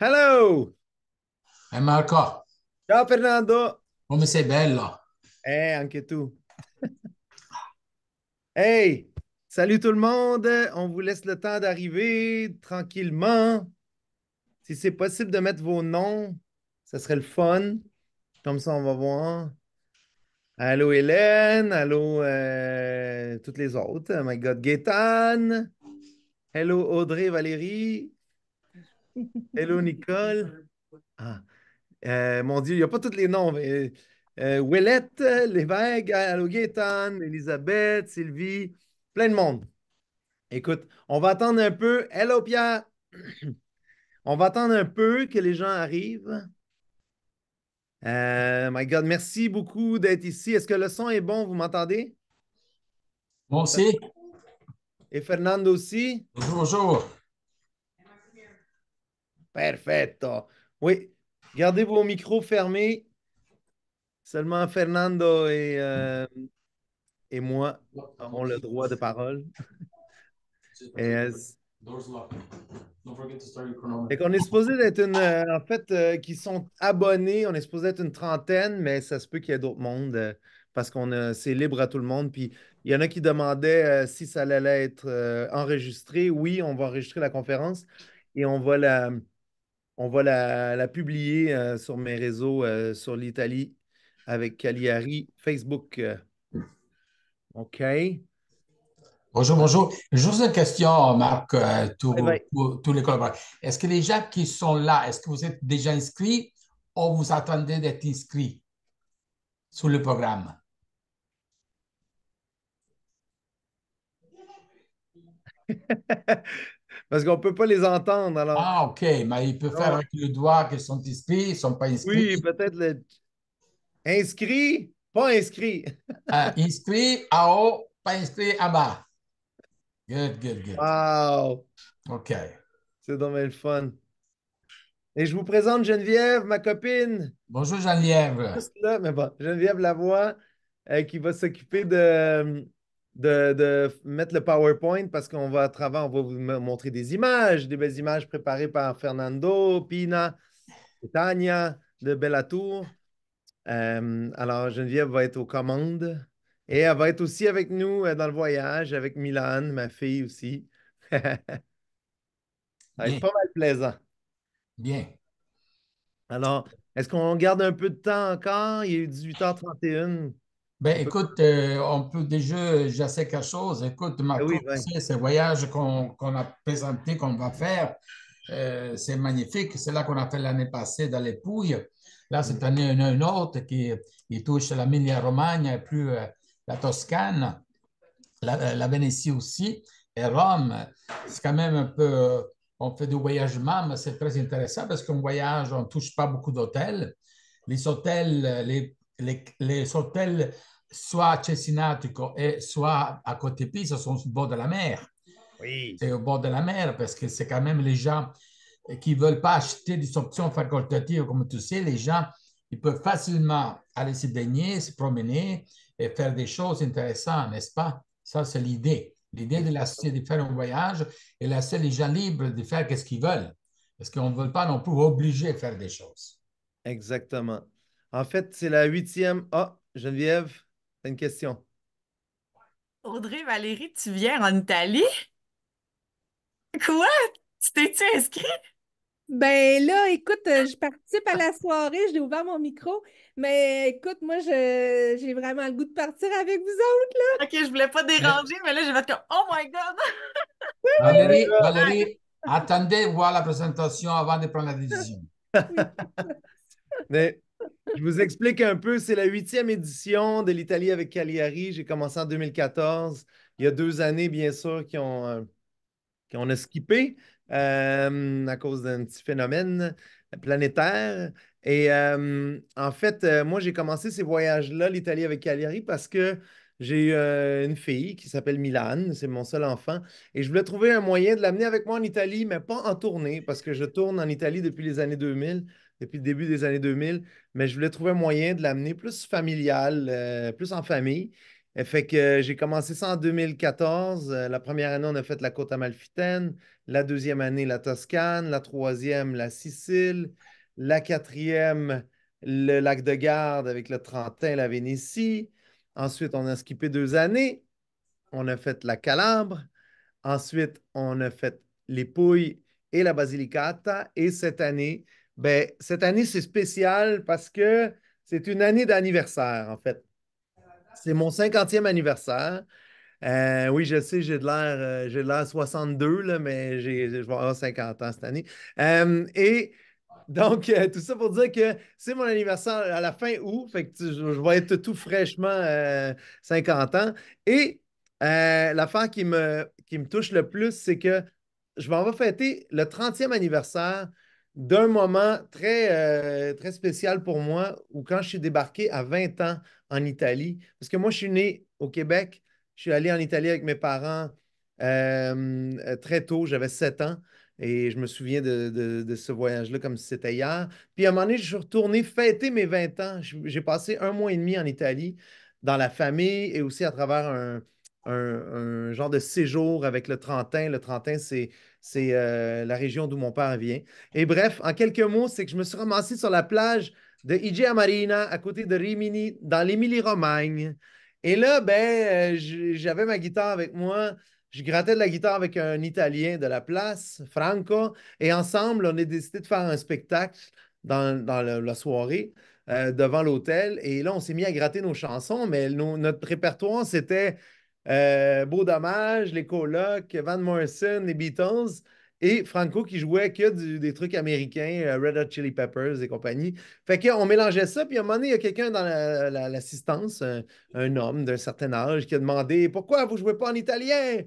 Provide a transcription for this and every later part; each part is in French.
Hello! Hey, Marco. Ciao Fernando. Come sei bello. Eh, anche tu. hey, salut tout le monde. On vous laisse le temps d'arriver tranquillement. Si c'est possible de mettre vos noms, ça serait le fun. Comme ça, on va voir. Allô Hélène, allô euh, toutes les autres. Oh my God, Gaëtan! Hello Audrey, Valérie. Hello, Nicole. Ah. Euh, mon Dieu, il n'y a pas tous les noms. Euh, Willette, euh, Elisabeth, Sylvie, plein de monde. Écoute, on va attendre un peu. Hello, Pierre. on va attendre un peu que les gens arrivent. Euh, my God, merci beaucoup d'être ici. Est-ce que le son est bon? Vous m'entendez? Bon, si. Et Fernando aussi. Bonjour, bonjour. Perfetto. Oui, gardez vos micros fermés. Seulement Fernando et, euh, et moi avons le droit de parole. et, euh, qu'on est supposé être une. Euh, en fait, qui sont abonnés, on est supposé être une trentaine, mais ça se peut qu'il y ait d'autres mondes parce qu'on c'est libre à tout le monde. Puis il y en a qui demandaient si ça allait être enregistré. Oui, on va enregistrer la conférence et on va la on va la, publier euh, sur mes réseaux euh, sur l'Italie avec Cagliari Facebook. OK. Bonjour, euh, bonjour. Juste une question, Marc, tous les collaborateurs. Est-ce que les gens qui sont là, est-ce que vous êtes déjà inscrits ou vous attendez d'être inscrits sur le programme? Parce qu'on ne peut pas les entendre. Alors... Ah, OK, mais il peut faire avec le doigt qu'ils sont inscrits, ils ne sont pas inscrits. Oui, peut-être inscrits, pas inscrits. ah, inscrit à haut, pas inscrits à bas. Good, good, good. Wow. OK. C'est dommage le fun. Et je vous présente Geneviève, ma copine. Bonjour Geneviève. là, mais bon, Geneviève Lavoie, euh, qui va s'occuper de, euh, de, mettre le PowerPoint parce qu'on va à travers, on va vous montrer des images, des belles images préparées par Fernando, Pina, Tania de Bellatour. Euh, alors, Geneviève va être aux commandes et elle va être aussi avec nous euh, dans le voyage, avec Milan, ma fille aussi. ça va pas mal plaisant. Bien. Alors, est-ce qu'on garde un peu de temps encore? Il est 18h31. Ben, écoute, euh, on peut déjà, je sais quelque chose. Écoute, ma ah ce voyage qu'on a présenté, qu'on va faire, euh, c'est magnifique. C'est là qu'on a fait l'année passée dans les Pouilles. Là, cette mhm. année, il a une autre qui, touche la Méditerranée, romagna plus euh, la Toscane, la, Vénétie aussi, et Rome. C'est quand même un peu, on fait du voyagement, mais c'est très intéressant parce qu'on voyage, on ne touche pas beaucoup d'hôtels. Les hôtels, les les, les, hôtels soit à et soit à côté Pisa sont au bord de la mer. Oui. C'est au bord de la mer parce que c'est quand même les gens qui ne veulent pas acheter des options facultatives, comme tu sais, les gens, ils peuvent facilement aller se baigner, se promener et faire des choses intéressantes, n'est-ce pas? Ça, c'est l'idée. L'idée de, la, de faire un voyage et laisser les gens libres de faire ce qu'ils veulent. Parce qu'on ne veut pas non plus obliger à faire des choses. Exactement. En fait, c'est la huitième. Ah, Geneviève, une question? Audrey, Valérie, tu viens en Italie? Quoi? Tu t'es-tu inscrit? Ben là, écoute, euh, je participe à la soirée, j'ai ouvert mon micro, mais écoute, moi, j'ai vraiment le goût de partir avec vous autres, OK, je voulais pas déranger, mais là, vais être comme « Oh my God! Valérie, Valérie, attendez voir la présentation avant de prendre la décision. mais je vous explique un peu, c'est la huitième édition de l'Italie avec Cagliari. J'ai commencé en 2014. Il y a deux années, bien sûr, qui ont, a euh, skippé euh, à cause d'un petit phénomène planétaire. Et euh, en fait, moi, j'ai commencé ces voyages-là, l'Italie avec Cagliari, parce que j'ai une fille qui s'appelle Milan, c'est mon seul enfant, et je voulais trouver un moyen de l'amener avec moi en Italie, mais pas en tournée, parce que je tourne en Italie depuis les années 2000 depuis le début des années 2000, mais je voulais trouver un moyen de l'amener plus familial, euh, plus en famille. Et fait que euh, j'ai commencé ça en 2014. Euh, la première année, on a fait la côte amalfitaine. La deuxième année, la Toscane. La troisième, la Sicile. La quatrième, le lac de Garde avec le Trentin, la Vénétie. Ensuite, on a skippé deux années. On a fait la Calabre. Ensuite, on a fait les Pouilles et la Basilicata. Et cette année, Bien, cette année, c'est spécial parce que c'est une année d'anniversaire, en fait. C'est mon 50e anniversaire. Euh, oui, je sais, j'ai de l'air, euh, j'ai 62, mais je vais avoir 50 ans cette année. Euh, et donc, tout ça pour dire que c'est mon anniversaire à la fin août, fait que je vais être tout fraîchement 50 ans. Et l'affaire qui me, qui me touche le plus, c'est que je m'en vais fêter le 30e anniversaire d'un moment très, euh, très spécial pour moi où quand je suis débarqué à 20 ans en Italie, parce que moi, je suis né au Québec, je suis allé en Italie avec mes parents euh, très tôt, j'avais 7 ans. Et je me souviens de, ce voyage-là comme si c'était hier. Puis à un moment donné, je suis retourné fêter mes 20 ans. J'ai passé un mois et demi en Italie, dans la famille et aussi à travers un, un genre de séjour avec le Trentin. Le Trentin, c'est c'est euh, la région d'où mon père vient. Et bref, en quelques mots, c'est que je me suis ramassé sur la plage de Igea Marina, à côté de Rimini, dans l'Émilie-Romagne. Et là, ben, euh, j'avais ma guitare avec moi. Je grattais de la guitare avec un Italien de la place, Franco. Et ensemble, on a décidé de faire un spectacle dans, la soirée. Euh, devant l'hôtel. Et là, on s'est mis à gratter nos chansons, mais notre répertoire, c'était euh, Beau Dommage, les Colocs, Van Morrison, les Beatles. Et Franco qui jouait que des trucs américains, euh, Red Hot Chili Peppers et compagnie. Fait qu'on mélangeait ça, puis à un moment donné, il y a quelqu'un dans l'assistance, un, homme d'un certain âge, qui a demandé Pourquoi vous ne jouez pas en italien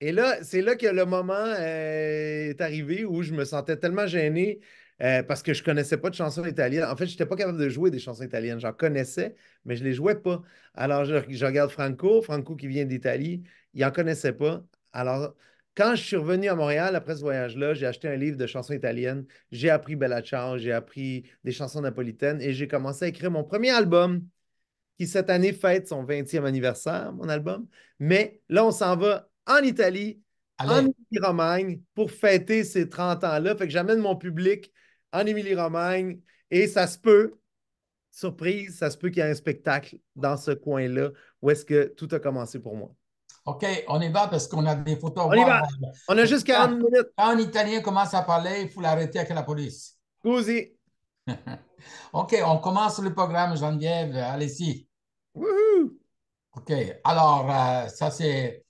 Et là, c'est là que le moment euh, est arrivé où je me sentais tellement gêné euh, parce que je ne connaissais pas de chansons italiennes. En fait, je n'étais pas capable de jouer des chansons italiennes. J'en connaissais, mais je ne les jouais pas. Alors, je, regarde Franco, Franco qui vient d'Italie, il n'en connaissait pas. Alors, quand je suis revenu à Montréal après ce voyage-là, j'ai acheté un livre de chansons italiennes, j'ai appris Bella Ciao, j'ai appris des chansons napolitaines et j'ai commencé à écrire mon premier album qui cette année fête son 20e anniversaire, mon album. Mais là, on s'en va en Italie, en romagne pour fêter ces 30 ans-là. Fait que j'amène mon public en Émilie-Romagne. Et ça se peut, surprise, ça se peut qu'il y ait un spectacle dans ce coin-là où est-ce que tout a commencé pour moi. OK, on y va parce qu'on a des photos. On y va. On a juste 40 minutes. Quand un Italien commence à parler, il faut l'arrêter avec la police. Cousi. OK, on commence le programme, Geneviève. Allez-y. OK, alors, euh, ça, c'est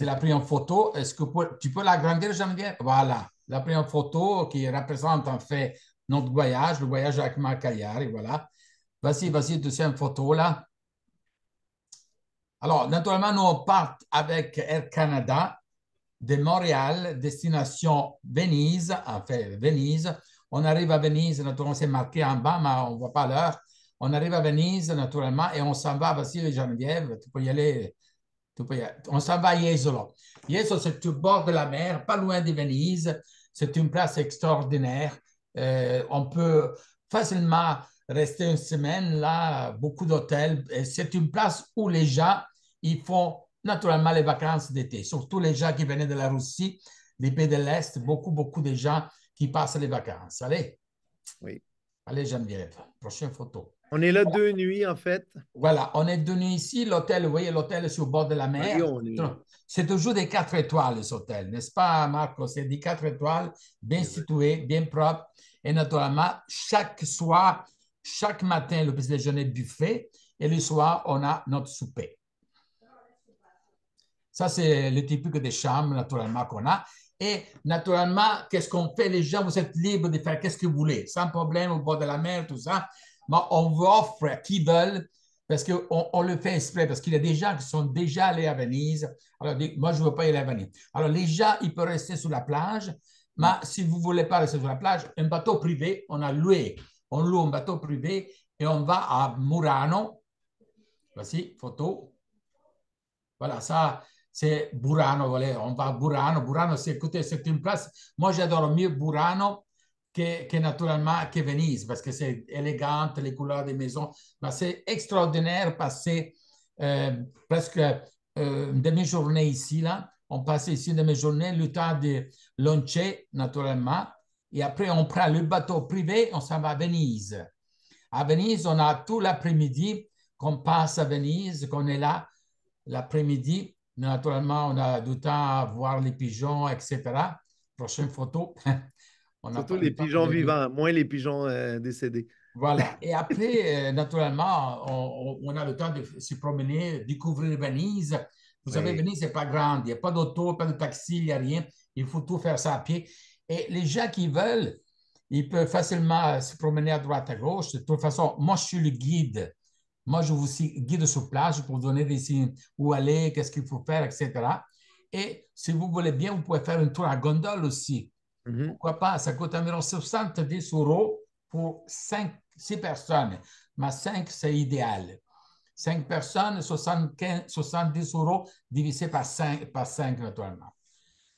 la prise en photo. Est-ce que tu peux l'agrandir, Geneviève? Voilà la première photo qui représente en fait notre voyage, le voyage avec Marc et voilà. Voici, voici deuxième photo là. Alors, naturellement, nous on part avec Air Canada de Montréal, destination Venise, en fait, Venise. On arrive à Venise, naturellement, c'est marqué en bas, mais on ne voit pas l'heure. On arrive à Venise, naturellement, et on s'en va, voici Geneviève, tu peux y aller on s'en va à Jesolo. Jesolo, c'est au bord de la mer, pas loin de Venise. C'est une place extraordinaire. Euh, on peut facilement rester une semaine là, beaucoup d'hôtels. C'est une place où les gens, ils font naturellement les vacances d'été, surtout les gens qui venaient de la Russie, des pays de l'Est, beaucoup, beaucoup de gens qui passent les vacances. Allez. Oui. Allez, Geneviève, prochaine photo. On est là deux nuits, en fait. Voilà, on est deux nuits ici. L'hôtel, vous voyez, l'hôtel est sur le bord de la mer. c'est toujours des quatre étoiles, les hôtels, n'est-ce pas, Marco? C'est des quatre étoiles, bien bien propre. Et naturellement, chaque soir, chaque matin, le petit déjeuner buffet. Et le soir, on a notre souper. Ça, c'est le typique des chambres, naturellement, qu'on a. Et naturellement, qu'est-ce qu'on fait? Les gens, vous êtes libres de faire qu'est-ce que vous voulez, sans problème, au bord de la mer, tout ça. Mais on offre à qui veulent parce qu'on on le fait exprès, parce qu'il y a des gens qui sont déjà allés à Venise. Alors, moi, je ne veux pas aller à Venise. Alors, les gens, ils peuvent rester sur la plage, mais si vous ne voulez pas rester sur la plage, un bateau privé, on a loué. On loue un bateau privé et on va à Murano. Voici, photo. Voilà, ça, c'est Burano. On va à Burano. Burano, c'est, c'est une place. Moi, j'adore mieux Burano que, que, naturellement que Venise, parce que c'est élégant, les couleurs des maisons. Ben, c'est extraordinaire passer euh, presque euh, une demi-journée ici. Là. On passe ici une demi-journée, le temps de lancer, naturellement. Et après, on prend le bateau privé, on s'en va à Venise. À Venise, on a tout l'après-midi qu'on passe à Venise, qu'on est là l'après-midi. Naturellement, on a du temps à voir les pigeons, etc. Prochaine photo. Surtout les pigeons vivants, moins les pigeons euh, décédés. Voilà. Et après, euh, naturellement, on, a le temps de se promener, découvrir Venise. Vous savez, Venise n'est pas grande. Il n'y a pas d'auto, pas de taxi, il n'y a rien. Il faut tout faire ça à pied. Et les gens qui veulent, ils peuvent facilement euh, se promener à droite, à gauche. De toute façon, moi, je suis le guide. Moi, je vous guide sur place pour vous donner des signes où aller, qu'est-ce qu'il faut faire, etc. Et si vous voulez bien, vous pouvez faire un tour à gondole aussi. Mm-hmm. Pourquoi pas? Ça coûte environ 70 euros pour 5, 6 personnes. Mais 5, c'est idéal. 5 personnes, 75, 70 euros divisé par 5, par 5 naturellement.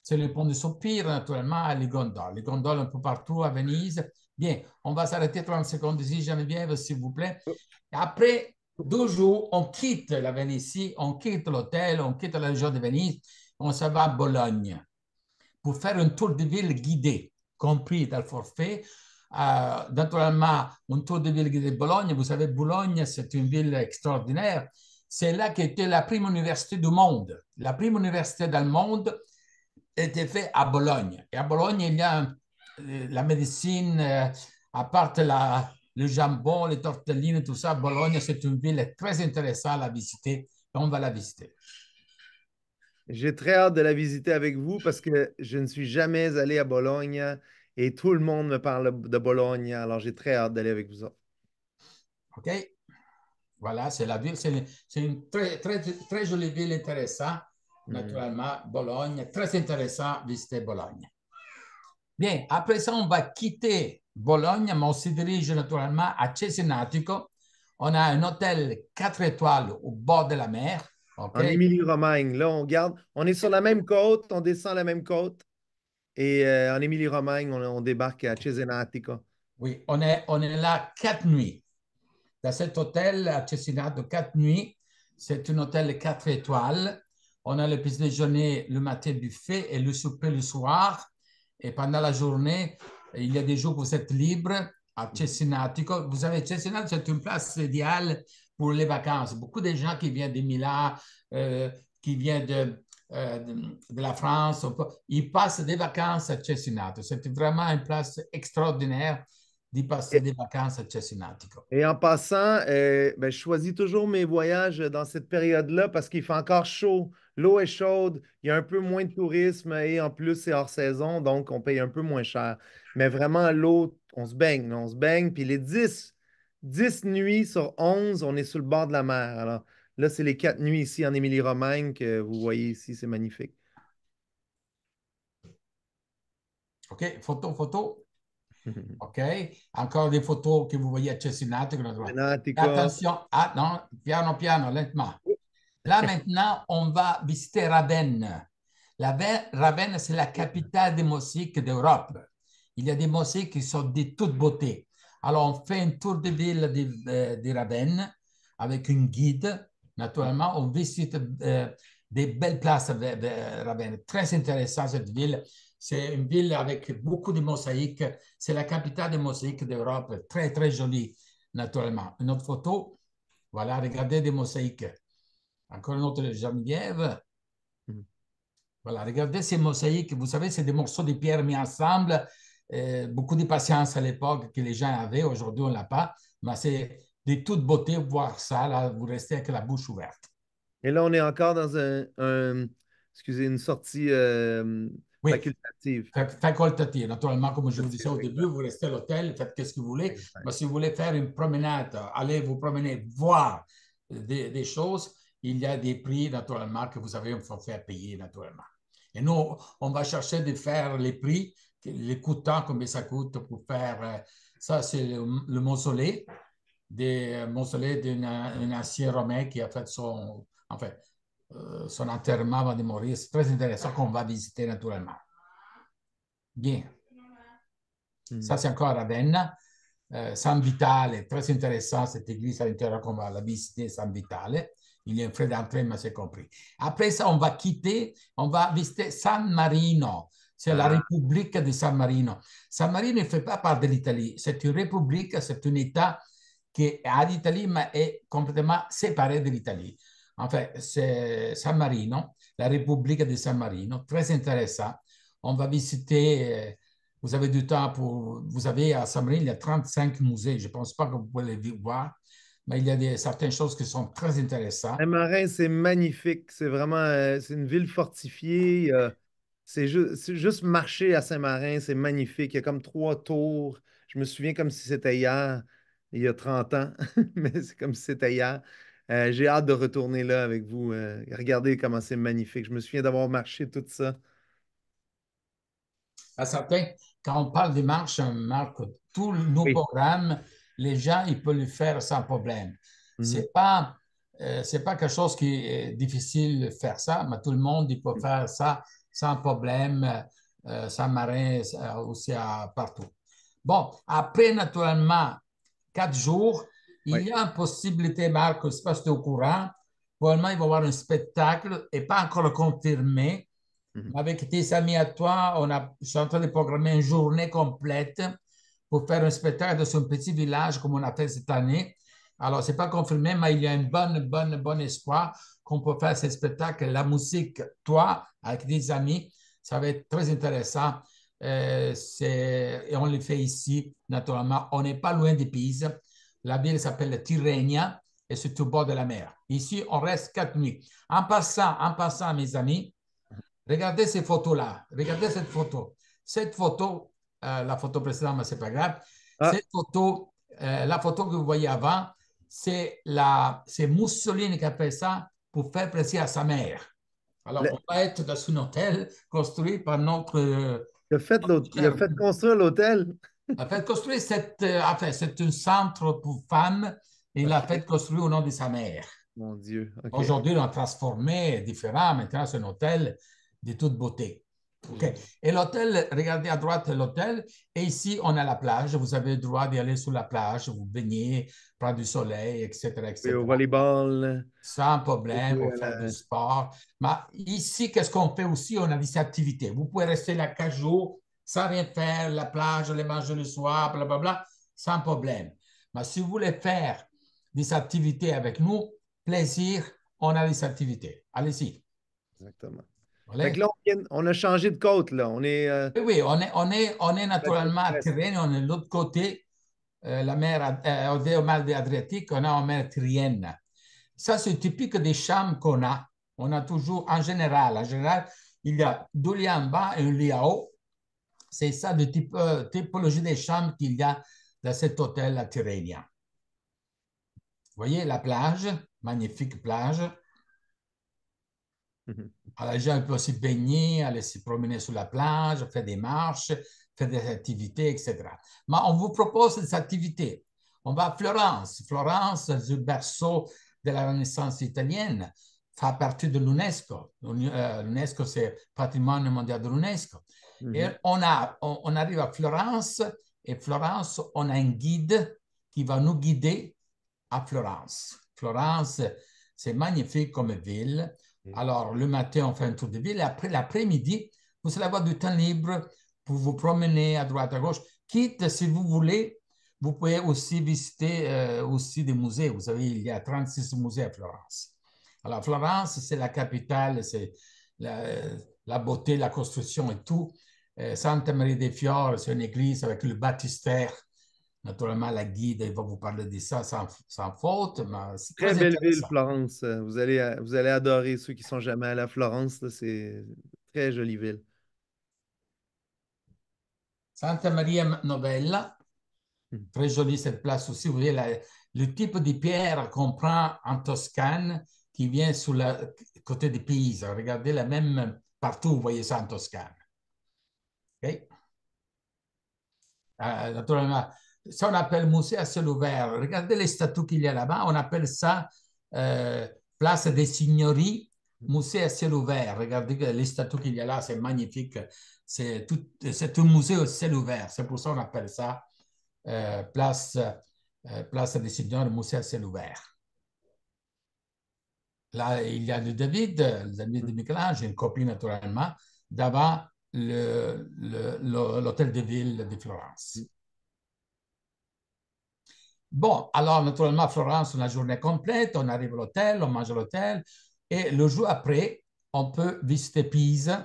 C'est le pont de Soupir, naturellement, à les gondoles. Les gondoles un peu partout à Venise. Bien, on va s'arrêter 30 secondes ici, Geneviève, s'il vous plaît. Après deux jours, on quitte la Venise, on quitte l'hôtel, on quitte la région de Venise, on se va à Bologne pour faire un tour de ville guidé, compris dans le forfait. Euh, naturellement, un tour de ville guidé de Bologne, vous savez, Bologne, c'est une ville extraordinaire. C'est là qu'était la première université du monde. La première université dans le monde était faite à Bologne. Et à Bologne, il y a euh, la médecine, euh, à part le jambon, les tortellines, tout ça. Bologne, c'est une ville très intéressante à visiter. On va la visiter. J'ai très hâte de la visiter avec vous parce que je ne suis jamais allé à Bologne et tout le monde me parle de Bologne. Alors, j'ai très hâte d'aller avec vous OK. Voilà, c'est la ville. C'est une très, très, très jolie ville intéressante, mm. naturellement, Bologne. Très intéressant visiter Bologne. Bien, après ça, on va quitter Bologne, mais on se dirige naturellement à Cesenatico. On a un hôtel 4 étoiles au bord de la mer en Émilie-Romagne. Là, on garde. On est sur la même côte, on descend la même côte. Et euh, en Émilie-Romagne, on, débarque à Cesenatico. Oui, on est, on est là quatre nuits. Dans cet hôtel à Cesenatico, quatre nuits. C'est un hôtel quatre étoiles. On a le petit déjeuner le matin buffet et le souper le soir. Et pendant la journée, il y a des jours où vous êtes libre à Cesenatico. Vous savez, Cesenatico, c'est une place idéale pour les vacances. Beaucoup de gens qui viennent de Milan, euh, qui viennent euh, de, de, la France, ils passent des vacances à Cessinato. C'est vraiment une place extraordinaire d'y passer des vacances à Cesinatico. Et en passant, euh, ben, je choisis toujours mes voyages dans cette période-là parce qu'il fait encore chaud, l'eau est chaude, il y a un peu moins de tourisme et en plus, c'est hors saison, donc on paye un peu moins cher. Mais vraiment, l'eau, on se baigne, on se baigne, puis les 10 10 nuits sur 11, on est sur le bord de la mer. Alors là, c'est les quatre nuits ici en Émilie-Romagne que vous voyez ici, c'est magnifique. OK, photo, photo. OK? Encore des photos que vous voyez à Cessinatico. Attention, ah, non. piano piano, lentement. Là maintenant, on va visiter Ravenne. La Ravenne, c'est la capitale des mosaïques d'Europe. Il y a des mosaïques qui sont de toute beauté. Alors, on fait un tour de ville de, euh, de Ravenne avec un guide. Naturellement, on visite euh, des belles places de, Ravenne. Très intéressant, cette ville. C'est une ville avec beaucoup de mosaïques. C'est la capitale des mosaïques d'Europe. Très, très jolie, naturellement. Une autre photo. Voilà, regardez des mosaïques. Encore une autre Geneviève. Hmm. Voilà, regardez ces mosaïques. Vous savez, c'est des morceaux de pierre mis ensemble euh, beaucoup de patience à l'époque que les gens avaient. Aujourd'hui, on ne l'a pas. Mais c'est de toute beauté voir ça. Là, vous restez avec la bouche ouverte. Et là, on est encore dans un, excusez, une sortie euh, facultative. Facultative. Naturellement, comme je vous disais au début, vous restez à l'hôtel, faites ce que vous voulez. Mais si vous voulez faire une promenade, allez vous promener, voir des, choses, il y a des prix, naturellement, que vous avez forfait à payer, naturellement. Et nous, on va chercher de faire les prix L'écoutant comme combien ça coûte pour faire euh, ça, c'est le, mausolée des euh, mausolée d'un ancien romain qui a fait son, en fait, euh, son enterrement avant de mourir. C'est très intéressant qu'on va visiter naturellement. Bien. Hmm. Ça, c'est encore à Venne. San Vitale, très intéressant cette église à l'intérieur qu'on va la visiter, San Vitale. Il y a un frais d'entrée, mais c'est compris. Après ça, on va quitter, on va visiter San Marino. C'est la ah. République de San Marino. San Marino ne fait pas part de l'Italie. C'est une république, c'est un État qui a l'Italie, mais est complètement séparé de l'Italie. En fait, c'est San Marino, la République de San Marino, très intéressant. On va visiter, euh, vous avez du temps pour, vous avez à San Marino, il y a 35 musées, je ne pense pas que vous pouvez les voir, mais il y a des, certaines choses qui sont très intéressantes. Marino, c'est magnifique, c'est vraiment, euh, c'est une ville fortifiée. Euh, c'est juste, juste marcher à Saint-Marin, c'est magnifique. Il y a comme trois tours. Je me souviens comme si c'était hier, il y a 30 ans, mais c'est comme si c'était hier. Euh, j'ai hâte de retourner là avec vous. Euh, regardez comment c'est magnifique. Je me souviens d'avoir marché tout ça. À certains, quand on parle des marches, euh, marque tous nos programmes, les gens, ils peuvent le faire sans problème. Ce mhm. n'est C'est pas. pas quelque chose qui est difficile de faire ça, mais tout le monde peut mhm. faire ça sans problème. Euh, euh, sans euh, aussi à, partout. Bon, après, naturellement, quatre jours, il y a une possibilité, Marc, je ne sais pas si tu es au courant, probablement il va y avoir un spectacle, et pas encore confirmé. Mhm. Avec tes amis à toi, on a, je suis en train de programmer une journée complète pour faire un spectacle dans un petit village, comme on a fait cette année, alors, ce n'est pas confirmé, mais il y a un bon, bon, bon espoir qu'on peut faire ce spectacle. La musique, toi, avec des amis, ça va être très intéressant. Euh, et on le fait ici, naturellement. On n'est pas loin de Pise. La ville s'appelle Tirrenia et c'est au bord de la mer. Ici, on reste quatre nuits. En passant, en passant, mes amis, regardez ces photos-là. Regardez cette photo. Cette photo, euh, la photo précédente, mais ce n'est pas grave. Ah. Cette photo, euh, la photo que vous voyez avant, c'est Mussolini qui a fait ça pour faire plaisir à sa mère. Alors, on va être dans un hôtel construit par notre. Il fait, fait construire l'hôtel. Il a fait construire cette. Euh, enfin, c'est un centre pour femmes et il l'a fait construire au nom de sa mère. Mon Dieu. Aujourd'hui, on a transformé différent. Maintenant, c'est un hôtel de toute beauté. OK. Et l'hôtel, regardez à droite l'hôtel. Et ici, on a la plage. Vous avez le droit d'y aller sur la plage, vous baigner, prendre du soleil, etc. etc. Et au volleyball. Sans problème, pour faire du sport. Mais ici, qu'est-ce qu'on fait aussi? On a des activités. Vous pouvez rester là quatre jours sans rien faire, la plage, les manger le soir, blablabla, sans problème. Mais si vous voulez faire des activités avec nous, plaisir, on a des activités. Allez-y. Exactement on, a changé de côte, là. On est, euh, Oui, on est, on est, on est naturellement à on est de l'autre côté, euh, la mer, euh, Adriatique, on est en mer Tyrienne. Ça, c'est typique des chambres qu'on a. On a toujours, en général, en général, il y a deux liens en bas et un lit haut. C'est ça, la type, typologie des chambres qu'il y a dans cet hôtel à Tyrrhénien. Vous voyez la plage, magnifique plage Mhm. Alors, ah, les gens peuvent aussi baigner, aller se promener sur la plage, faire des marches, faire des activités, etc. Mais on vous propose des activités. On va à Florence. Florence, le berceau de la Renaissance italienne, fait partie de l'UNESCO. Euh, L'UNESCO, c'est patrimoine mondial de l'UNESCO. Et mhm. on, a, on, arrive à Florence, et Florence, on a un guide qui va nous guider à Florence. Florence, c'est magnifique comme ville. Alors, le matin, on fait un tour de ville. après, l'après-midi, vous allez avoir du temps libre pour vous promener à droite, à gauche. Quitte, si vous voulez, vous pouvez aussi visiter euh, aussi des musées. Vous savez, il y a 36 musées à Florence. Alors, Florence, c'est la capitale, c'est la, beauté, la construction et tout. Euh, Santa Maria des Fiores, c'est une église avec le baptistère Naturellement, la guide va vous parler de ça sans, sans faute. Mais très, très belle ville, Florence. Vous allez, euh, vous allez adorer ceux qui sont jamais allés à Florence. C'est très jolie ville. Santa Maria Novella, ben, hmm. très jolie cette place aussi. Vous voyez le type de pierre qu'on prend en Toscane qui vient sur le côté de Pise. Regardez la même partout, vous voyez ça en Toscane. OK? Euh, naturellement, ça, on appelle musée à ciel ouvert. Regardez les statues qu'il y a là-bas. On appelle ça euh, place des signories, musée à ciel ouvert. Regardez les statues qu'il y a là, c'est magnifique. C'est tout, un musée au ciel ouvert. C'est pour ça qu'on appelle ça euh, place, euh, place des signories, musée à ciel ouvert. Là, il y a le David, le David de Michel-Ange, une copie naturellement, d'avant l'hôtel de ville de Florence. Bon, alors naturellement, Florence, on a journée complète, on arrive à l'hôtel, on mange à l'hôtel, et le jour après, on peut visiter Pise.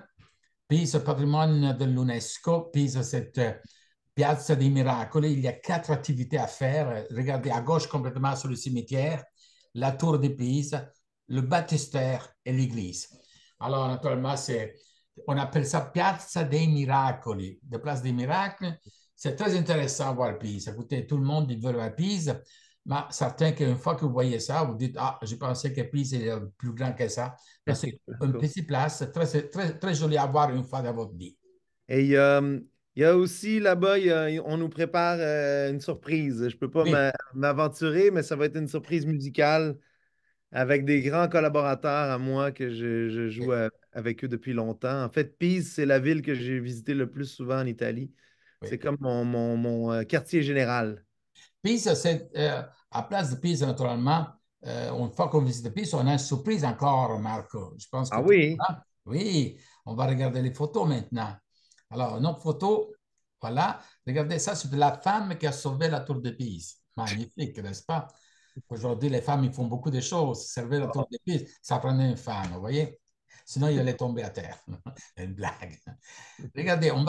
Pise, patrimoine de l'UNESCO. Pise, cette euh, piazza dei miracoli. Il y a quatre activités à faire. Regardez à gauche complètement sur le cimetière, la tour de Pise, le baptistère et l'église. Alors, naturellement, on appelle ça piazza dei miracoli, la place des miracles. C'est très intéressant à voir Pise. Pise. Écoutez, tout le monde veut voir Pise, mais certains qu'une fois que vous voyez ça, vous dites Ah, je pensais que Pise est plus grand que ça. C'est une petite place, très, très, joli à voir une fois dans votre vie. Et euh, il y a aussi là-bas, on nous prépare euh, une surprise. Je ne peux pas m'aventurer, mais ça va être une surprise musicale avec des grands collaborateurs à moi que je, joue euh, avec eux depuis longtemps. En fait, Pise, c'est la ville que j'ai visitée le plus souvent en Italie. C'est comme mon, mon, mon, euh, quartier général. Pise, c'est euh, à place de Pise, naturellement, euh, une fois qu'on visite Pise, on a une surprise encore, Marco. Je pense ah oui? oui, on va regarder les photos maintenant. Alors, notre photo, voilà. Regardez ça, c'est de la femme qui a sauvé la tour de Pise. Magnifique, n'est-ce pas? Aujourd'hui, les femmes, ils font beaucoup de choses. Servir la tour de Pise, ça prenait une femme, vous voyez? sinon il allait tomber à terre. Une blague. Regardez, on,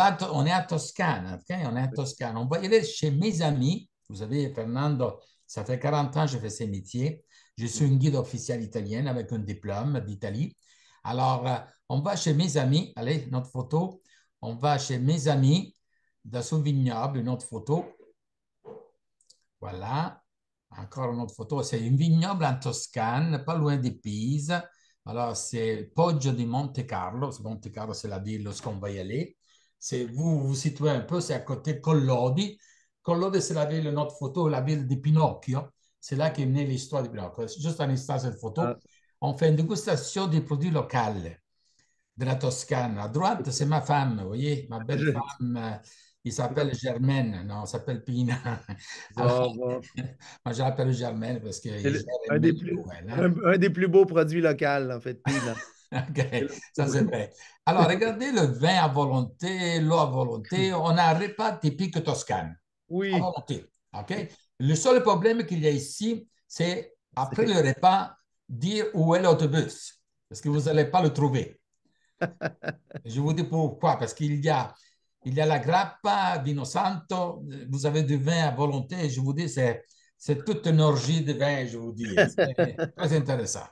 est à Toscane, on est à Toscane. On va aller chez mes amis. Vous savez, Fernando, ça fait 40 ans que je fais ce métier. Je suis une guide officielle italienne avec un diplôme d'Italie. Alors, euh, on va chez mes amis. Allez, notre photo. On va chez mes amis dans son vignoble, une autre photo. Voilà, encore une autre photo. C'est un vignoble en Toscane, pas loin de Pise. Alors, c'est Poggio di Monte Carlo. Monte Carlo, c'est la ville lorsqu'on va y aller. C'est vous vous un po', ecco c'est à côté Collodi. Collodi, c'est la ville, notre photo, la ville di Pinocchio. C'est là che née l'histoire di Pinocchio. Juste un instant, cette photo. Ah. On fait une dégustation des produits locaux de la Toscane. À droite, c'est ma femme, vous voyez, ma belle femme Il s'appelle Germaine, non, il s'appelle Pina. Ah, moi, je l'appelle Germaine parce que. Hein. un, des plus, beaux produits locaux, en fait, Pina. OK, ça c'est vrai. Alors, regardez le vin à volonté, l'eau à volonté. On a un repas typique toscane. Oui. À volonté. OK? Le seul problème qu'il y a ici, c'est après le repas, dire où est l'autobus, parce que vous n'allez pas le trouver. je vous dis pourquoi, parce qu'il y a il y a la grappa, vino santo, vous avez du vin à volonté, je vous dis, c'est, toute une orgie de vin, je vous dis. très intéressant.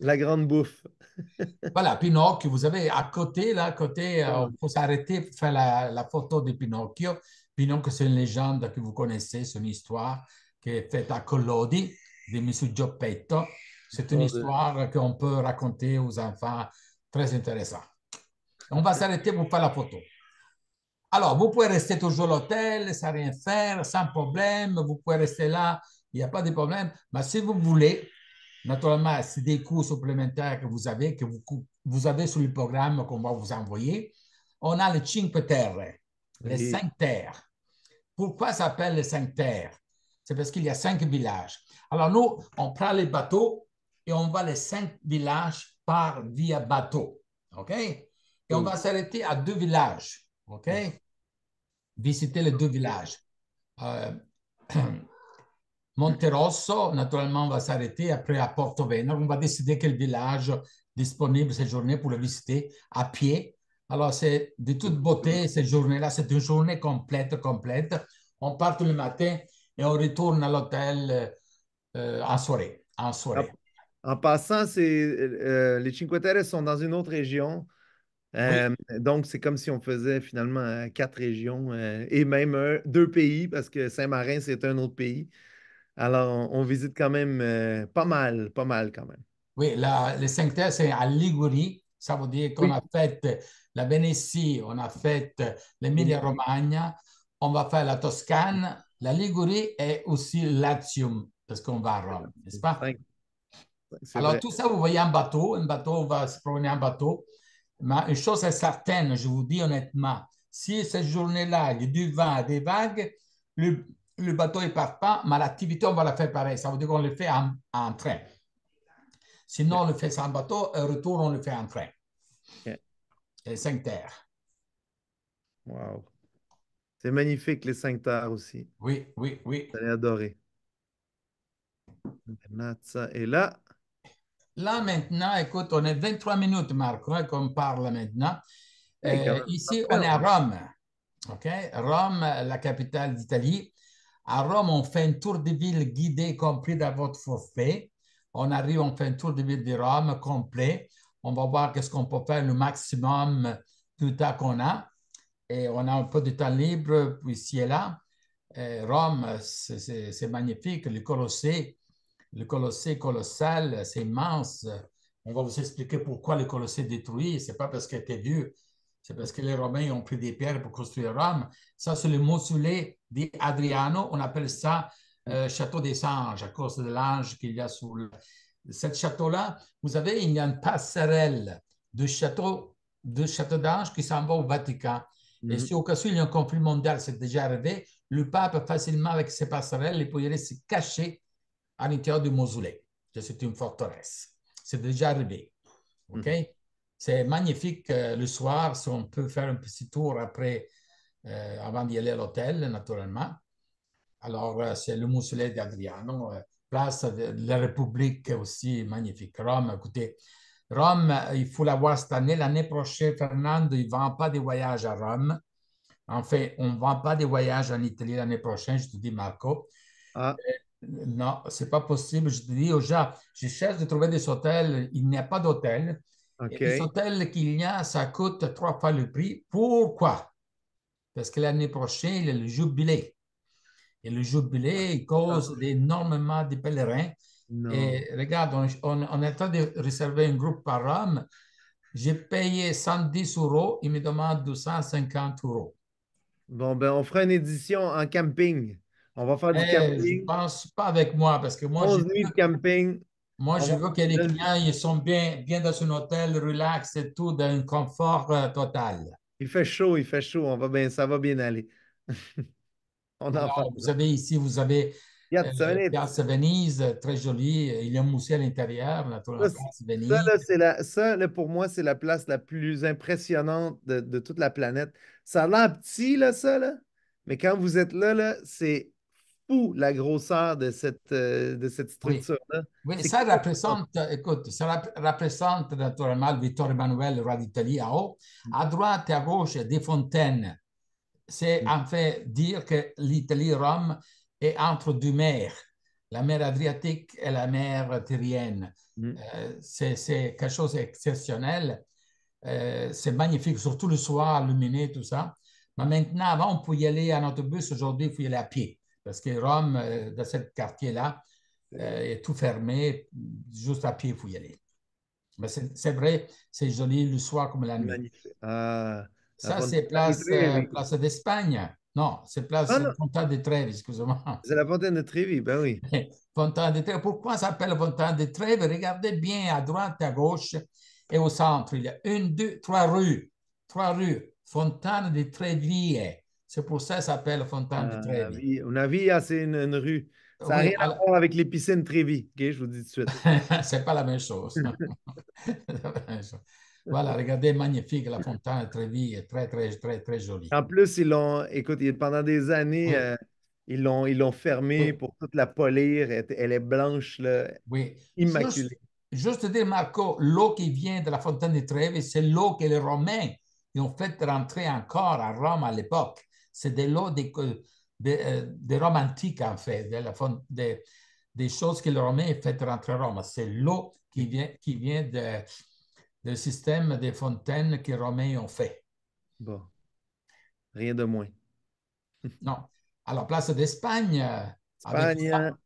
La grande bouffe. voilà, Pinocchio, vous avez à côté, là, à côté, il euh, faut ah. s'arrêter pour faire la, la, photo de Pinocchio. Pinocchio, c'est une légende que vous connaissez, c'est une histoire qui est faite à Collodi, de M. C'est une ah, histoire qu'on peut raconter aux enfants, très intéressant. On va s'arrêter pour faire la photo. Alors, vous pouvez rester toujours à l'hôtel sans rien faire, sans problème. Vous pouvez rester là, il n'y a pas de problème. Mais si vous voulez, naturellement, c'est des coûts supplémentaires que vous avez, que vous, avez sur le programme qu'on va vous envoyer. On a les cinq terres, les cinq terres. Pourquoi ça s'appelle les cinq terres? C'est parce qu'il y a cinq villages. Alors, nous, on prend les bateaux et on va les cinq villages par via bateau. OK? Et on va s'arrêter à deux villages. OK? Visiter les deux villages. Euh, Monterosso, naturellement, va s'arrêter après à Porto On va décider quel village disponible cette journée pour le visiter à pied. Alors, c'est de toute beauté, cette journée-là, c'est une journée complète, complète. On part le matin et on retourne à l'hôtel euh, en soirée. En En passant, euh, euh, les Cinque Terre sont dans une autre région. Donc, c'est comme si on faisait finalement quatre régions et même deux pays, parce que Saint-Marin, c'est un autre pays. Alors, on, visite quand même pas mal, pas mal quand même. Oui, la, les cinq c'est à Ligurie. Ça veut dire qu'on a fait la Vénétie, on a fait l'Emilia-Romagna, on va faire la Toscane, la Ligurie et aussi l'Atium, parce qu'on va à Rome, n'est-ce pas? Alors, tout ça, vous voyez un bateau, un bateau, va se promener en bateau. Mais une chose est certaine, je vous dis honnêtement, si cette journée-là, il y a du vent, des vagues, le, bateau ne part pas, mais l'activité, on va la faire pareil. Ça veut dire qu'on le fait en, en train. Sinon, on le fait sans bateau, et retour, on le fait en train. Les cinq terres. Waouh. C'est magnifique, les cinq terres aussi. Oui, oui, oui. Vous allez adorer. Et là, Là, maintenant, écoute, on est 23 minutes, Marc, hein, qu'on parle maintenant. Eh, euh, ici, on est à Rome. OK? Rome, la capitale d'Italie. À Rome, on fait un tour de ville guidé, compris dans votre forfait. On arrive, on fait un tour de ville de Rome complet. On va voir qu'est-ce qu'on peut faire le maximum du temps qu'on a. Et on a un peu de temps libre ici et là. Euh, Rome, c'est magnifique. Le Colossée, le Colosse colossal, c'est immense. On va vous expliquer pourquoi le Colosse est détruit. Ce n'est pas parce qu'il était vieux, c'est parce que les Romains ont pris des pierres pour construire Rome. Ça, c'est le mausolée d'Adriano. On appelle ça euh, Château des Anges, à cause de l'ange qu'il y a sur le... château-là, vous avez, il y a une passerelle de château, de château d'ange qui s'en va au Vatican. Et mhm. si au cas où il y a un conflit mondial, c'est déjà arrivé, le pape facilement avec ses passerelles, il pourrait se cacher à l'intérieur du mausolée. C'est une forteresse. C'est déjà arrivé. OK? Mhm. C'est magnifique le soir, si on peut faire un petit tour après, euh, avant d'y aller à l'hôtel, naturellement. Alors, euh, c'est le mausolée d'Adriano, euh, place de la République aussi, magnifique. Rome, écoutez, Rome, il faut la voir cette année. L'année prochaine, Fernando, il ne vend pas des voyages à Rome. En fait, on ne vend pas des voyages en Italie l'année prochaine, je te dis, Marco. Ah. Non, c'est pas possible. Je dis aux gens, je cherche de trouver des hôtels. Il n'y a pas d'hôtel. Les hôtels qu'il y a, ça coûte trois fois le prix. Pourquoi? Parce que l'année prochaine, il y a le jubilé. Et le jubilé, ah, cause ah. énormément de pèlerins. Et regarde, on, est en train de réserver un groupe par homme. J'ai payé 110 euros. Il me demande 250 euros. Bon, ben, on fera une édition en camping. On va faire du camping. Je pense pas avec moi parce que moi. je camping. Moi, je veux que les clients ils sont bien, bien dans un hôtel, relax et tout, dans un confort euh, total. Il fait chaud, il fait chaud. On va bien, ça va bien aller. On en vous avez ici, vous avez Piazza euh, Venise. très jolie. Il y a un musée à l'intérieur, place Ça, ça, là, ça pour moi, c'est la place la plus impressionnante de, toute la planète. Ça a l'air petit, là, ça, là. mais quand vous êtes là, là c'est la grosseur de cette, euh, de cette structure-là. Oui, ça représente, écoute, ça représente naturellement Vittorio Emanuele le à haut. Mm. À droite et à gauche, des fontaines. C'est mm. en fait dire que l'Italie-Rome est entre deux mers, la mer Adriatique et la mer Tyrienne. Mm. Euh, c'est quelque chose d'exceptionnel. Euh, c'est magnifique, surtout le soir, lumineux, tout ça. Mais maintenant, avant, on pouvait y aller en autobus. Aujourd'hui, il faut y aller à pied. Parce que Rome, euh, dans ce quartier-là, euh, est tout fermé, juste à pied, il faut y aller. Mais c'est vrai, c'est joli le soir comme la nuit. Ah, ça, c'est place, euh, place d'Espagne. Non, c'est place ah, Fontaine de Trèves, excusez-moi. C'est la Fontaine de Trèves, ben oui. Fontaine de Trèves. Pourquoi ça s'appelle Fontaine de Trèves Regardez bien à droite, à gauche et au centre. Il y a une, deux, trois rues. Trois rues. Fontaine de Trèves. C'est pour ça qu'elle s'appelle Fontaine de ah, a vu, ah, c'est une, rue. Ça n'a rien à voir avec les piscines Trevi, je vous dis tout de suite. c'est pas la même chose. voilà, regardez, magnifique, la fontaine de Trevi très, très, très, très jolie. En plus, ils l'ont, écoute, pendant des années, euh, ils l'ont, ils l'ont fermée pour toute la polir. Elle, est blanche, oui. immaculée. Juste, dire, Marco, l'eau qui vient de la fontaine de Trevi, c'est l'eau que les Romains ont fait rentrer encore à Rome à l'époque. C'est de l'eau des de, de euh, antique, en fait, de la, des choses que le Romains a fait rentrer à Rome. C'est l'eau qui vient, qui vient de, du système des fontaines que les Romains ont fait. Bon. Rien de moins. non. Alors, place d'Espagne. Euh, Espagne.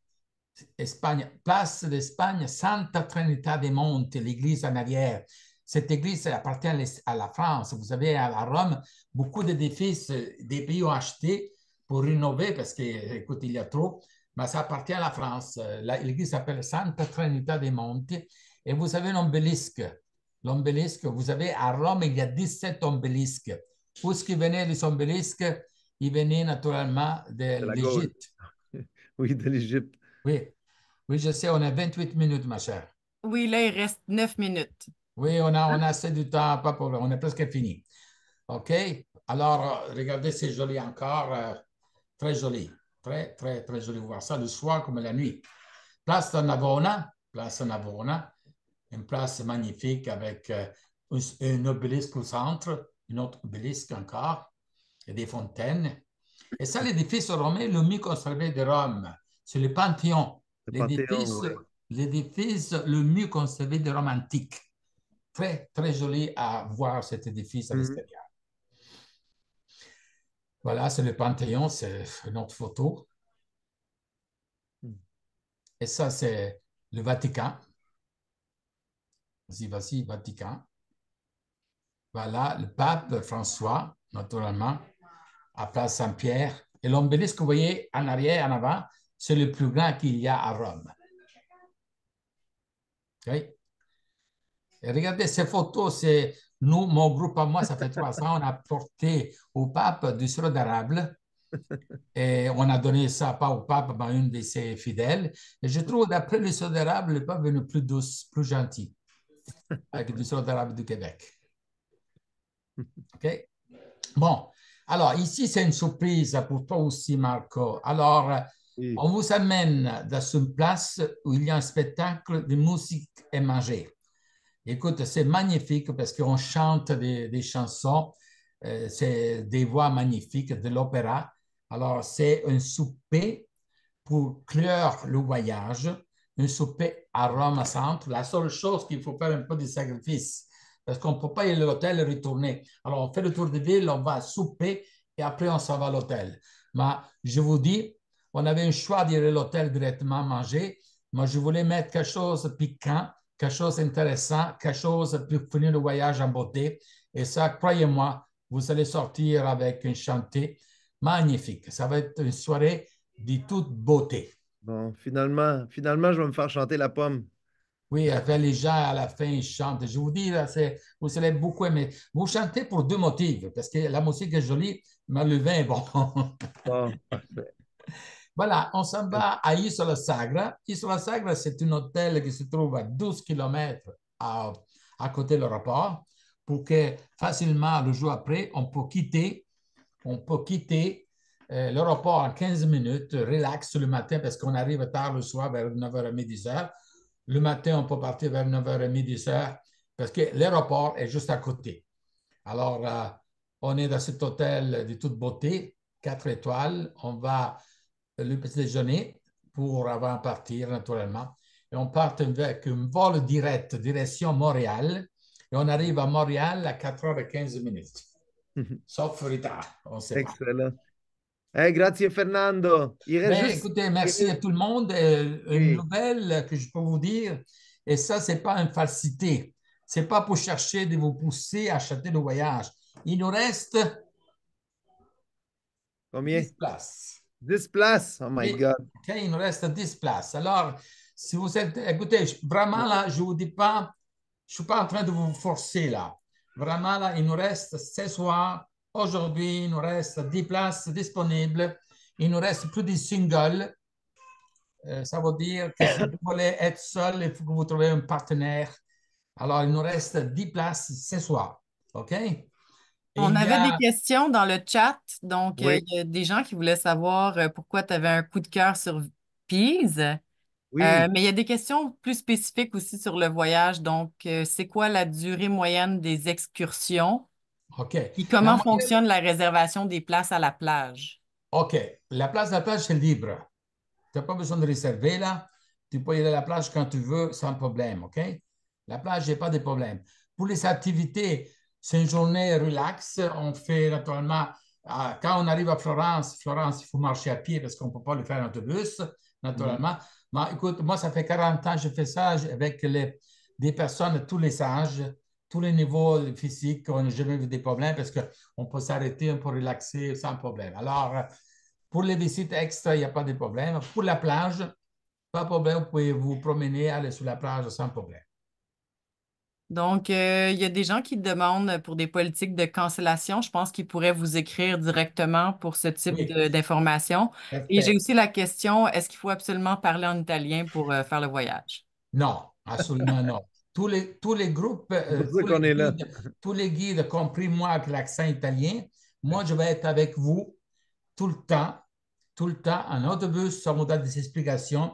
Espagne. Place d'Espagne, Santa Trinità de Monte, l'église en arrière. Cette église appartient à la France. Vous avez à Rome beaucoup d'édifices, euh, des pays ont acheté pour rénover parce que, écoutez, il y a trop, mais ça appartient à la France. Euh, l'église s'appelle Santa Trinita dei Monti et vous avez l'ombélisque. L'ombélisque, vous avez à Rome, il y a 17 ombélisques. Où ce qui venaient, les ombélisques? Ils venaient naturellement de, l'Égypte. Oui, de l'Égypte. Oui. oui, je sais, on a 28 minutes, ma chère. Oui, là, il reste 9 minutes. Oui, on a, on a assez du temps, pas pour on est presque fini. OK? Alors, regardez, c'est joli encore. Euh, très joli. Très, très, très joli. Voir ça le soir comme la nuit. Place Navona. Place Navona. Une place magnifique avec euh, un obélisque au centre, une autre obélisque encore, et des fontaines. Et ça, l'édifice romain le mieux conservé de Rome. C'est le Panthéon. L'édifice le, le mieux conservé de Rome antique très, très joli à voir cet édifice à mhm. l'extérieur. Voilà, c'est le Panthéon, c'est notre photo. Mhm. Et ça, c'est le Vatican. vas-y, Vatican. Voilà, le pape François, naturellement, à place Saint-Pierre. Et que vous voyez, en arrière, en avant, c'est le plus grand qu'il y a à Rome. Oui regardez ces photos, c'est nous, mon groupe à moi, ça fait trois ans, on a porté au pape du sirop d'arabe. Et on a donné ça, pas au pape, mais à une de ses fidèles. Et je trouve, d'après le sirop d'arabe, le pape est le plus douce, plus gentil avec du sirop d'arabe du Québec. OK? Bon. Alors, ici, c'est une surprise pour toi aussi, Marco. Alors, on vous amène dans une place où il y a un spectacle de musique et manger. Écoute, c'est magnifique parce qu'on chante des, chansons, euh, c'est des voix magnifiques de l'opéra. Alors, c'est un souper pour clore le voyage, un souper à Rome Centre. La seule chose qu'il faut faire un peu de sacrifice parce qu'on ne peut pas aller à l'hôtel et retourner. Alors, on fait le tour de ville, on va souper et après, on s'en va à l'hôtel. Mais je vous dis, on avait un choix d'aller à l'hôtel directement manger. Moi, je voulais mettre quelque chose de piquant quelque chose d'intéressant, quelque chose pour finir le voyage en beauté. Et ça, croyez-moi, vous allez sortir avec une chantée magnifique. Ça va être une soirée de toute beauté. Bon, finalement, finalement, je vais me faire chanter la pomme. Oui, après les gens à la fin ils chantent. Je vous dis, là, vous allez beaucoup aimer. Vous chantez pour deux motifs, parce que la musique est jolie, mais le vin est bon. Voilà, on s'en va à Isola Sagra. Isola Sagra, c'est un hôtel qui se trouve à 12 km à, à côté de l'aéroport pour que facilement, le jour après, on peut quitter, on quitter euh, l'aéroport en 15 minutes, relax le matin parce qu'on arrive tard le soir vers 9h30, 10h. Le matin, on peut partir vers 9h30, 10h parce que l'aéroport est juste à côté. Alors, euh, on est dans cet hôtel de toute beauté, 4 étoiles. On va le petit déjeuner pour avant partir, naturellement. Et on part avec un vol direct, direction Montréal. Et on arrive à Montréal à 4h15 minutes. Mhm. Sauf retard, on Excellent. Merci, Eh, Fernando. merci à tout le monde. Euh, une nouvelle que je peux vous dire, et ça, ce n'est pas une falsité. Ce n'est pas pour chercher de vous pousser à acheter le voyage. Il nous reste Combien? 10 places. 10 places, oh my God. Ok, il nous reste 10 places. Alors, si vous êtes, écoutez, vraiment là, je ne vous dis pas, je ne suis pas en train de vous forcer là. Vraiment là, il nous reste ce soir, aujourd'hui, il nous reste 10 places disponibles. Il nous reste plus de singles. Euh, ça veut dire que si vous voulez être seul, il faut que vous trouviez un partenaire. Alors, il nous reste 10 places ce soir. OK? On avait des euh, questions dans le chat. Donc, euh, il y a des gens qui voulaient savoir euh, pourquoi tu avais un coup de cœur sur Pise. Oui. mais il y a des questions plus spécifiques aussi sur le voyage. Donc, c'est quoi la durée moyenne des excursions? OK. Et comment fonctionne la réservation des places à la plage? OK. La place à la plage, c'est libre. Tu n'as pas besoin de réserver là. Tu peux aller à la plage quand tu veux sans problème. OK? La plage, j'ai pas de problème. Pour les activités, c'est une journée relax. On fait naturellement, euh, quand on arrive à Florence, Florence, il faut marcher à pied parce qu'on ne peut pas le faire en autobus, naturellement. Mm-hmm. Mais écoute, moi, ça fait 40 ans que je fais ça avec les, des personnes de tous les âges, tous les niveaux physiques. On n'a jamais vu des problèmes parce qu'on peut s'arrêter, on peut relaxer sans problème. Alors, pour les visites extra, il n'y a pas de problème. Pour la plage, pas de problème, vous pouvez vous promener, aller sur la plage sans problème. Donc, euh, il y a des gens qui demandent pour des politiques de cancellation. Je pense qu'ils pourraient vous écrire directement pour ce type d'information. d'informations. Et j'ai aussi la question, est-ce qu'il faut absolument parler en italien pour euh, faire le voyage? Non, absolument non. Tous les, groupes, euh, tous, les guides, y compris moi avec l'accent italien, moi, je vais être avec vous tout le temps, tout le temps, en autobus, sur mon donner des explications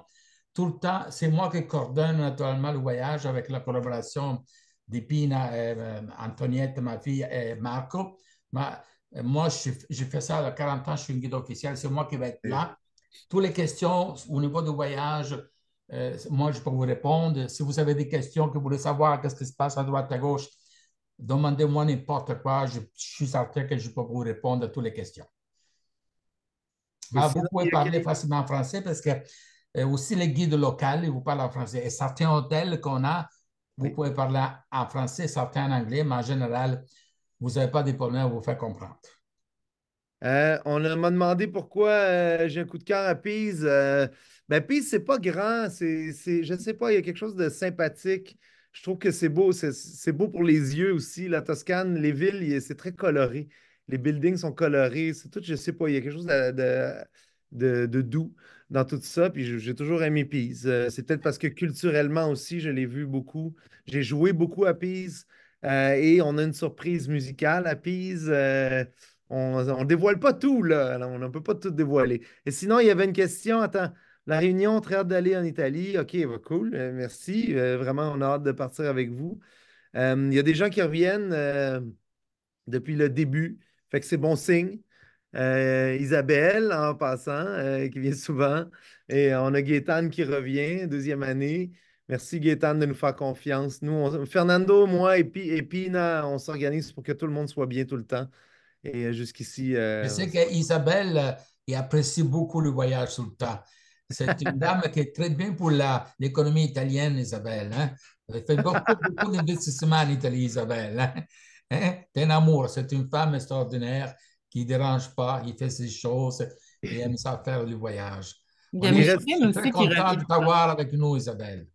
tout le temps, c'est moi qui coordonne naturellement le voyage avec la collaboration d'Epina, euh, Antoniette, ma fille et Marco. moi, je fais ça à 40 ans, je suis guide officiel, c'est moi qui vais être là. Toutes les questions au niveau du voyage, euh, moi, je peux vous répondre. Si vous avez des questions, que vous voulez savoir qu'est-ce qui se passe à droite, à gauche, demandez-moi n'importe quoi. Je, suis certain que je peux vous répondre à toutes les questions. Ah, vous pouvez parler facilement français parce que aussi les guides locaux, ils vous parlent en français. Et certains hôtels qu'on a, vous pouvez parler en français, certains en anglais, mais en général, vous n'avez pas de problème à vous faire comprendre. Euh, on m'a demandé pourquoi euh, j'ai un coup de cœur à Pise. Pise, ce Pise, c'est pas grand. C'est, je ne sais pas, il y a quelque chose de sympathique. Je trouve que c'est beau. C'est, beau pour les yeux aussi. La Toscane, les villes, c'est très coloré. Les buildings sont colorés. C'est tout, je ne sais pas, il y a quelque chose de doux dans tout ça, puis j'ai toujours aimé Pise. Euh, c'est peut-être parce que culturellement aussi, je l'ai vu beaucoup. J'ai joué beaucoup à Pise euh, et on a une surprise musicale à Pise. Euh, on ne dévoile pas tout, là. on ne peut pas tout dévoiler. Et sinon, il y avait une question. Attends, la réunion, très hâte d'aller en Italie. OK, bah, cool. merci. vraiment, on a hâte de partir avec vous. Il y a des gens qui reviennent depuis le début. Fait que c'est bon signe. Euh, Isabelle, en passant, euh, qui vient souvent. Et on a Gaétane qui revient, deuxième année. Merci Gaétane de nous faire confiance. Nous, Fernando, moi et, Pina, on s'organise pour que tout le monde soit bien tout le temps. Et euh, jusqu'ici. Euh, Je sais qu'Isabelle apprécie beaucoup le voyage sur le temps C'est une dame qui est très bien pour l'économie italienne, Isabelle. Hein? Elle fait beaucoup, beaucoup d'investissements en Italie, Isabelle. Hein? hein? un amour, c'est une femme extraordinaire qui ne dérange pas, il fait ses choses, et aime ça faire du voyage. Il y a Micheline aussi t'avoir avec nous, Isabelle.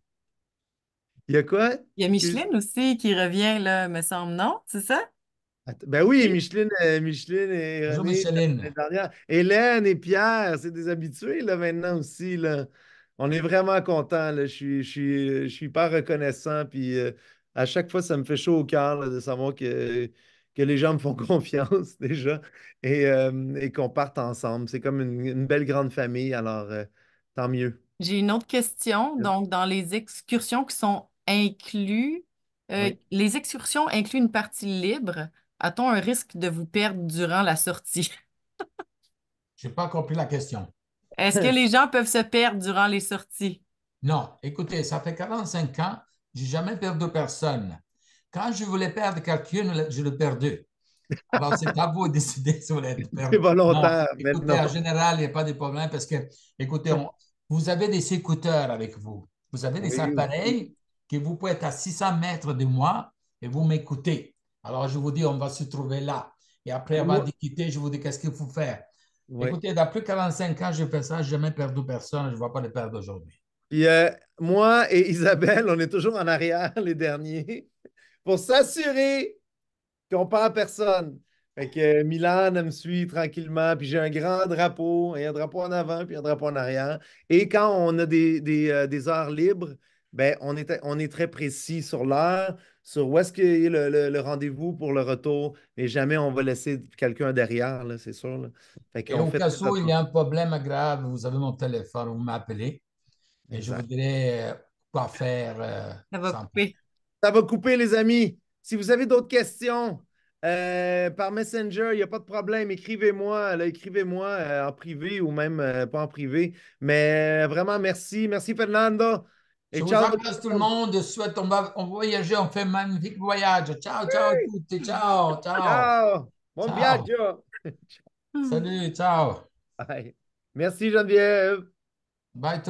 Il y a quoi? Il y a Micheline aussi qui revient, là, me semble, non? C'est ça? ben oui, Micheline, euh, Micheline et Bonjour, Micheline. Hélène et Pierre, c'est des habitués là, maintenant aussi. Là. On est vraiment contents. Là. Je, suis, je, suis, je suis pas reconnaissant. Puis euh, à chaque fois, ça me fait chaud au cœur de savoir que que les gens me font confiance déjà euh, et, qu'on parte ensemble. C'est comme une, belle grande famille, alors euh, tant mieux. J'ai une autre question. Donc, dans les excursions qui sont incluses, euh, les excursions incluent une partie libre. A-t-on un risque de vous perdre durant la sortie? Je n'ai pas compris la question. Est-ce que les gens peuvent se perdre durant les sorties? Non. Écoutez, ça fait 45 ans, j'ai jamais perdu personne. Quand je voulais perdre quelqu'un, je le perds. Alors, c'est à vous de décider si vous voulez perdre. C'est volontaire. en général, il n'y a pas de problème parce que, écoutez, vous avez des écouteurs avec vous. Vous avez des appareils que vous pouvez être à 600 mètres de moi et vous m'écoutez. Alors, je vous dis, on va se trouver là. Et après avoir va quitter. je vous dis, qu'est-ce qu'il faut faire? Écoutez, d'après 45 ans, je fais ça, je n'ai jamais perdu personne, je ne vais pas le perdre aujourd'hui. moi et Isabelle, on est toujours en arrière, les derniers pour s'assurer qu'on à personne. Fait que Milan, me suit tranquillement, puis j'ai un grand drapeau, et un drapeau en avant, puis un drapeau en arrière. Et quand on a des, des, euh, heures libres, ben, on, est, on est très précis sur l'heure, sur où est-ce qu'il le, rendez-vous pour le retour, mais jamais on va laisser quelqu'un derrière, c'est sûr. Fait au cas où il y a un problème grave, vous avez mon téléphone, vous m'appelez, et je voudrais quoi euh, faire. Euh, ça ça va couper, les amis. Si vous avez d'autres questions euh, par Messenger, il n'y a pas de problème. Écrivez-moi, écrivez-moi euh, en privé ou même euh, pas en privé. Mais vraiment, merci. Merci, Fernando. Et Je ciao. vous embrasse tout le monde. Souhaite on va on voyager, on fait un magnifique voyage. Ciao, ciao à ciao, ciao. Ciao. Bon viaggio. Salut, ciao. Merci Geneviève. Bye.